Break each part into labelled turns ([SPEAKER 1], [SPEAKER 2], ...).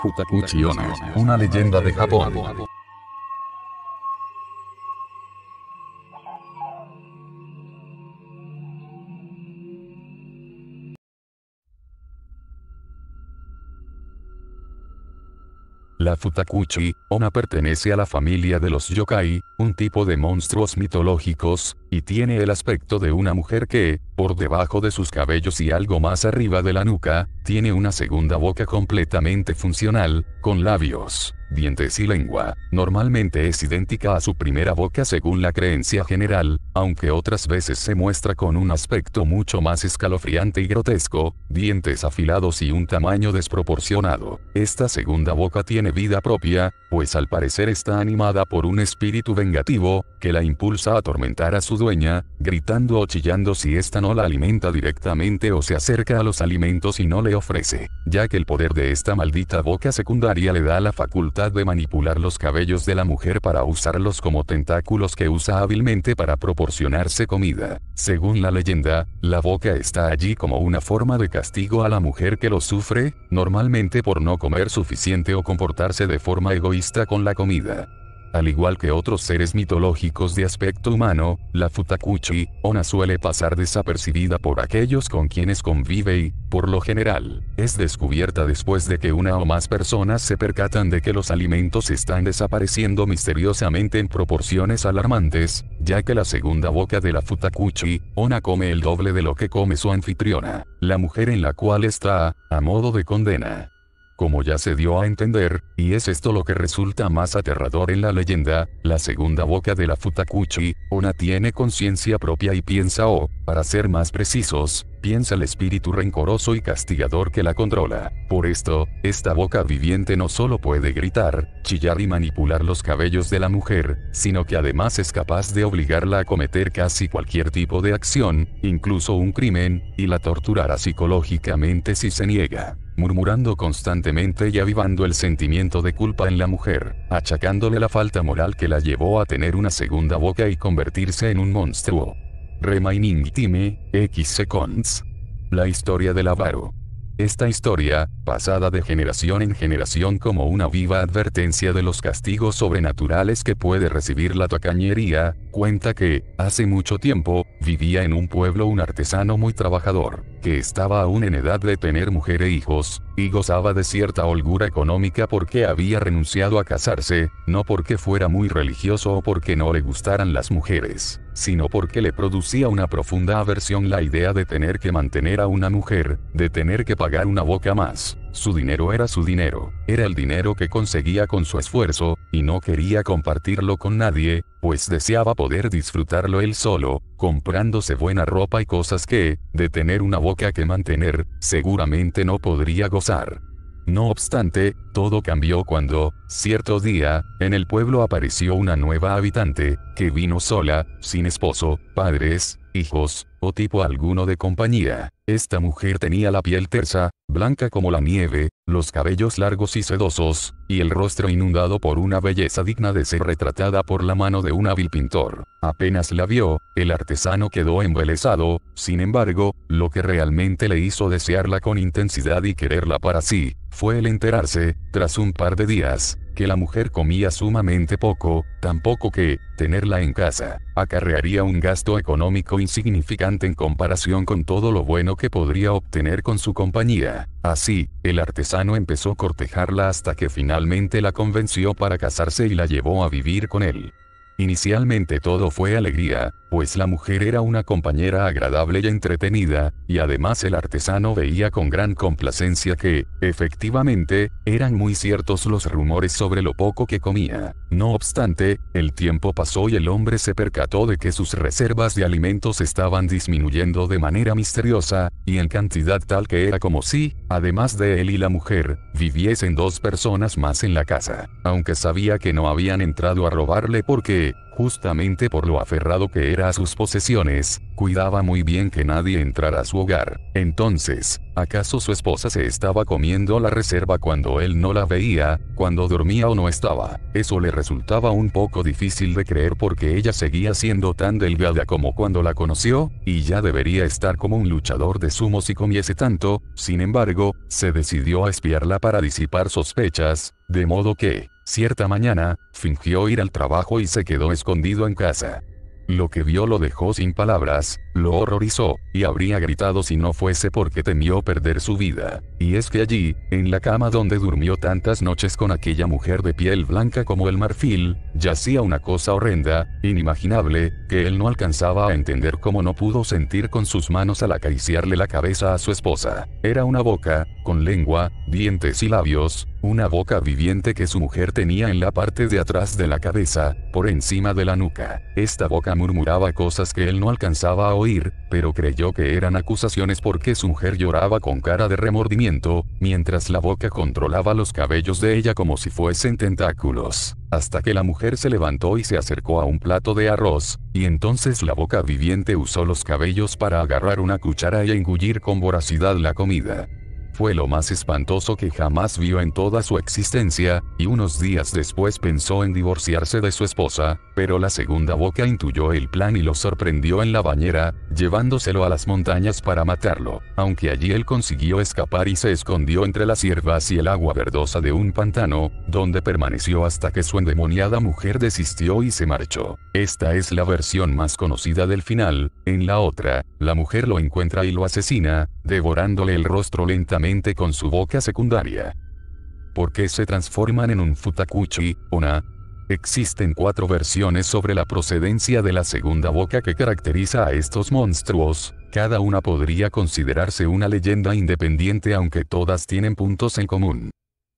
[SPEAKER 1] futakuchi ona, una leyenda de Japón. La Futakuchi, Ona pertenece a la familia de los yokai, un tipo de monstruos mitológicos, y tiene el aspecto de una mujer que, por debajo de sus cabellos y algo más arriba de la nuca, tiene una segunda boca completamente funcional, con labios, dientes y lengua. Normalmente es idéntica a su primera boca según la creencia general, aunque otras veces se muestra con un aspecto mucho más escalofriante y grotesco, dientes afilados y un tamaño desproporcionado. Esta segunda boca tiene vida propia, pues al parecer está animada por un espíritu vengativo, que la impulsa a atormentar a sus dueña, gritando o chillando si esta no la alimenta directamente o se acerca a los alimentos y no le ofrece, ya que el poder de esta maldita boca secundaria le da la facultad de manipular los cabellos de la mujer para usarlos como tentáculos que usa hábilmente para proporcionarse comida. Según la leyenda, la boca está allí como una forma de castigo a la mujer que lo sufre, normalmente por no comer suficiente o comportarse de forma egoísta con la comida. Al igual que otros seres mitológicos de aspecto humano, la Futakuchi, Ona suele pasar desapercibida por aquellos con quienes convive y, por lo general, es descubierta después de que una o más personas se percatan de que los alimentos están desapareciendo misteriosamente en proporciones alarmantes, ya que la segunda boca de la Futakuchi, Ona come el doble de lo que come su anfitriona, la mujer en la cual está, a modo de condena como ya se dio a entender, y es esto lo que resulta más aterrador en la leyenda, la segunda boca de la Futakuchi, Ona tiene conciencia propia y piensa o, oh, para ser más precisos, piensa el espíritu rencoroso y castigador que la controla. Por esto, esta boca viviente no solo puede gritar, chillar y manipular los cabellos de la mujer, sino que además es capaz de obligarla a cometer casi cualquier tipo de acción, incluso un crimen, y la torturará psicológicamente si se niega murmurando constantemente y avivando el sentimiento de culpa en la mujer, achacándole la falta moral que la llevó a tener una segunda boca y convertirse en un monstruo. Remaining Time, X Seconds. La historia del avaro. Esta historia, pasada de generación en generación como una viva advertencia de los castigos sobrenaturales que puede recibir la tacañería, Cuenta que, hace mucho tiempo, vivía en un pueblo un artesano muy trabajador, que estaba aún en edad de tener mujer e hijos, y gozaba de cierta holgura económica porque había renunciado a casarse, no porque fuera muy religioso o porque no le gustaran las mujeres, sino porque le producía una profunda aversión la idea de tener que mantener a una mujer, de tener que pagar una boca más, su dinero era su dinero, era el dinero que conseguía con su esfuerzo, y no quería compartirlo con nadie, pues deseaba poder disfrutarlo él solo, comprándose buena ropa y cosas que, de tener una boca que mantener, seguramente no podría gozar. No obstante, todo cambió cuando, cierto día, en el pueblo apareció una nueva habitante, que vino sola, sin esposo, padres, hijos, o tipo alguno de compañía. Esta mujer tenía la piel tersa, blanca como la nieve, los cabellos largos y sedosos, y el rostro inundado por una belleza digna de ser retratada por la mano de un hábil pintor. Apenas la vio, el artesano quedó embelesado, sin embargo, lo que realmente le hizo desearla con intensidad y quererla para sí, fue el enterarse, tras un par de días, que la mujer comía sumamente poco, tampoco que, tenerla en casa, acarrearía un gasto económico insignificante en comparación con todo lo bueno que podría obtener con su compañía. Así, el artesano empezó a cortejarla hasta que finalmente la convenció para casarse y la llevó a vivir con él. Inicialmente todo fue alegría, pues la mujer era una compañera agradable y entretenida, y además el artesano veía con gran complacencia que, efectivamente, eran muy ciertos los rumores sobre lo poco que comía. No obstante, el tiempo pasó y el hombre se percató de que sus reservas de alimentos estaban disminuyendo de manera misteriosa, y en cantidad tal que era como si, además de él y la mujer, viviesen dos personas más en la casa, aunque sabía que no habían entrado a robarle porque justamente por lo aferrado que era a sus posesiones, cuidaba muy bien que nadie entrara a su hogar. Entonces, ¿acaso su esposa se estaba comiendo la reserva cuando él no la veía, cuando dormía o no estaba? Eso le resultaba un poco difícil de creer porque ella seguía siendo tan delgada como cuando la conoció, y ya debería estar como un luchador de sumo si comiese tanto, sin embargo, se decidió a espiarla para disipar sospechas, de modo que, Cierta mañana, fingió ir al trabajo y se quedó escondido en casa. Lo que vio lo dejó sin palabras, lo horrorizó, y habría gritado si no fuese porque temió perder su vida. Y es que allí, en la cama donde durmió tantas noches con aquella mujer de piel blanca como el marfil, yacía una cosa horrenda, inimaginable, que él no alcanzaba a entender cómo no pudo sentir con sus manos al acariciarle la cabeza a su esposa. Era una boca, con lengua, dientes y labios, una boca viviente que su mujer tenía en la parte de atrás de la cabeza, por encima de la nuca. Esta boca murmuraba cosas que él no alcanzaba a oír, pero creyó que eran acusaciones porque su mujer lloraba con cara de remordimiento, mientras la boca controlaba los cabellos de ella como si fuesen tentáculos, hasta que la mujer se levantó y se acercó a un plato de arroz, y entonces la boca viviente usó los cabellos para agarrar una cuchara y engullir con voracidad la comida fue lo más espantoso que jamás vio en toda su existencia, y unos días después pensó en divorciarse de su esposa, pero la segunda boca intuyó el plan y lo sorprendió en la bañera, llevándoselo a las montañas para matarlo, aunque allí él consiguió escapar y se escondió entre las hierbas y el agua verdosa de un pantano, donde permaneció hasta que su endemoniada mujer desistió y se marchó. Esta es la versión más conocida del final, en la otra, la mujer lo encuentra y lo asesina, devorándole el rostro lentamente con su boca secundaria. ¿Por qué se transforman en un futakuchi, una? Existen cuatro versiones sobre la procedencia de la segunda boca que caracteriza a estos monstruos, cada una podría considerarse una leyenda independiente aunque todas tienen puntos en común.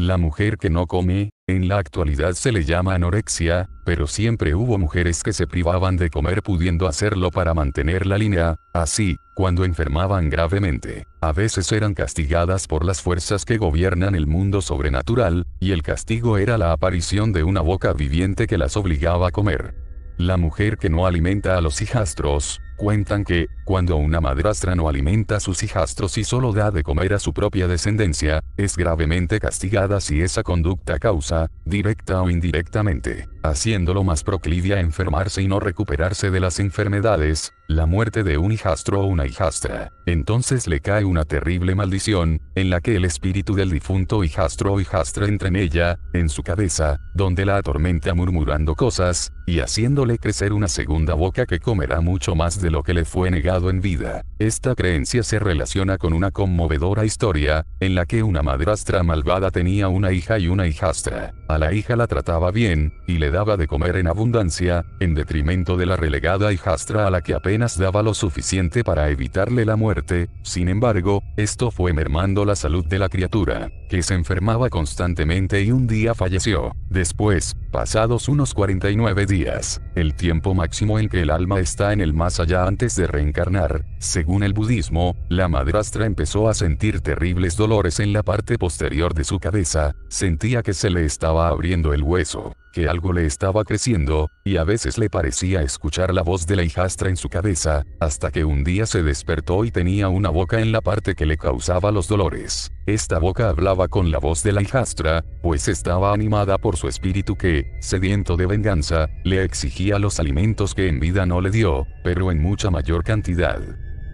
[SPEAKER 1] La mujer que no come, en la actualidad se le llama anorexia, pero siempre hubo mujeres que se privaban de comer pudiendo hacerlo para mantener la línea, así, cuando enfermaban gravemente, a veces eran castigadas por las fuerzas que gobiernan el mundo sobrenatural, y el castigo era la aparición de una boca viviente que las obligaba a comer. La mujer que no alimenta a los hijastros, Cuentan que, cuando una madrastra no alimenta a sus hijastros y solo da de comer a su propia descendencia, es gravemente castigada si esa conducta causa, directa o indirectamente, haciéndolo más proclive a enfermarse y no recuperarse de las enfermedades, la muerte de un hijastro o una hijastra. Entonces le cae una terrible maldición, en la que el espíritu del difunto hijastro o hijastra entra en ella, en su cabeza, donde la atormenta murmurando cosas, y haciéndole crecer una segunda boca que comerá mucho más de lo que le fue negado en vida. Esta creencia se relaciona con una conmovedora historia, en la que una madrastra malvada tenía una hija y una hijastra. A la hija la trataba bien, y le daba de comer en abundancia, en detrimento de la relegada hijastra a la que apenas daba lo suficiente para evitarle la muerte, sin embargo, esto fue mermando la salud de la criatura, que se enfermaba constantemente y un día falleció. Después, pasados unos 49 días, el tiempo máximo en que el alma está en el más allá antes de reencarnar, según según el budismo, la madrastra empezó a sentir terribles dolores en la parte posterior de su cabeza, sentía que se le estaba abriendo el hueso, que algo le estaba creciendo, y a veces le parecía escuchar la voz de la hijastra en su cabeza, hasta que un día se despertó y tenía una boca en la parte que le causaba los dolores. Esta boca hablaba con la voz de la hijastra, pues estaba animada por su espíritu que, sediento de venganza, le exigía los alimentos que en vida no le dio, pero en mucha mayor cantidad.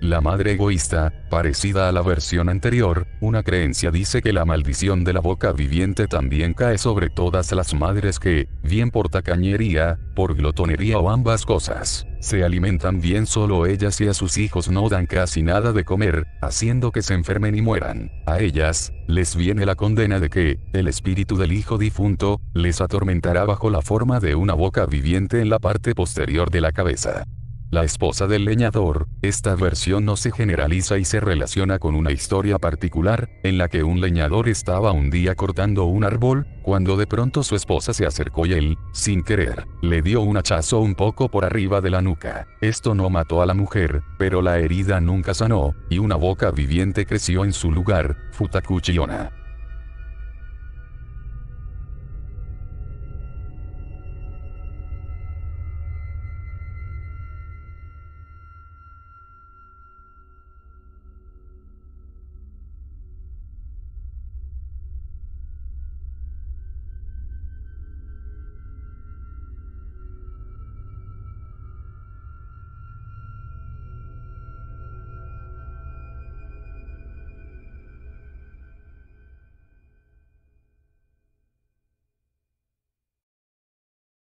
[SPEAKER 1] La madre egoísta, parecida a la versión anterior, una creencia dice que la maldición de la boca viviente también cae sobre todas las madres que, bien por tacañería, por glotonería o ambas cosas, se alimentan bien solo ellas y a sus hijos no dan casi nada de comer, haciendo que se enfermen y mueran. A ellas, les viene la condena de que, el espíritu del hijo difunto, les atormentará bajo la forma de una boca viviente en la parte posterior de la cabeza. La esposa del leñador, esta versión no se generaliza y se relaciona con una historia particular, en la que un leñador estaba un día cortando un árbol, cuando de pronto su esposa se acercó y él, sin querer, le dio un hachazo un poco por arriba de la nuca. Esto no mató a la mujer, pero la herida nunca sanó, y una boca viviente creció en su lugar, Futakuchiona.